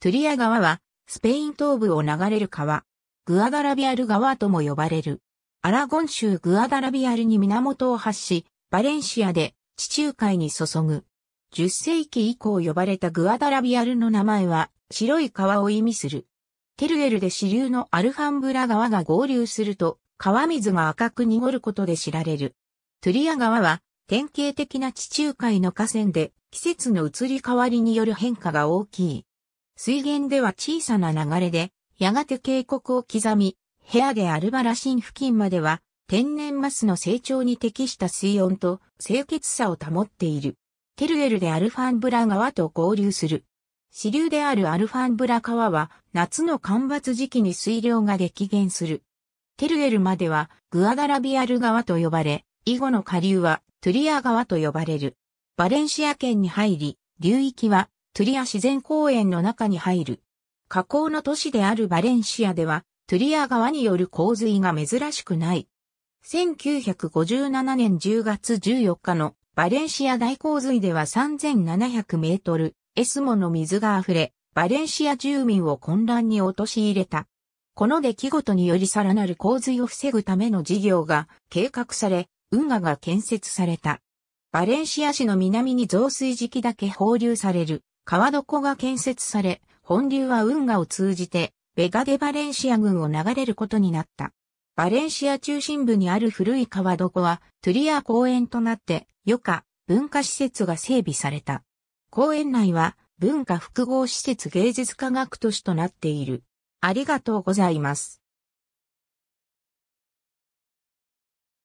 トゥリア川は、スペイン東部を流れる川、グアダラビアル川とも呼ばれる。アラゴン州グアダラビアルに源を発し、バレンシアで地中海に注ぐ。10世紀以降呼ばれたグアダラビアルの名前は、白い川を意味する。テルエルで支流のアルハンブラ川が合流すると、川水が赤く濁ることで知られる。トゥリア川は、典型的な地中海の河川で、季節の移り変わりによる変化が大きい。水源では小さな流れで、やがて渓谷を刻み、部屋でアルバラシン付近までは、天然マスの成長に適した水温と清潔さを保っている。テルエルでアルファンブラ川と合流する。支流であるアルファンブラ川は夏の干ばつ時期に水量が激減する。テルエルまではグアダラビアル川と呼ばれ、以後の下流はトゥリア川と呼ばれる。バレンシア県に入り、流域はトゥリア自然公園の中に入る。河口の都市であるバレンシアでは、トゥリア川による洪水が珍しくない。1957年10月14日のバレンシア大洪水では3700メートル、エスモの水が溢れ、バレンシア住民を混乱に陥れた。この出来事によりさらなる洪水を防ぐための事業が計画され、運河が建設された。バレンシア市の南に増水時期だけ放流される川床が建設され、本流は運河を通じて、ベガデバレンシア軍を流れることになった。バレンシア中心部にある古い川床は、トゥリア公園となって、余暇、文化施設が整備された。公園内は、文化複合施設芸術科学都市となっている。ありがとうございます。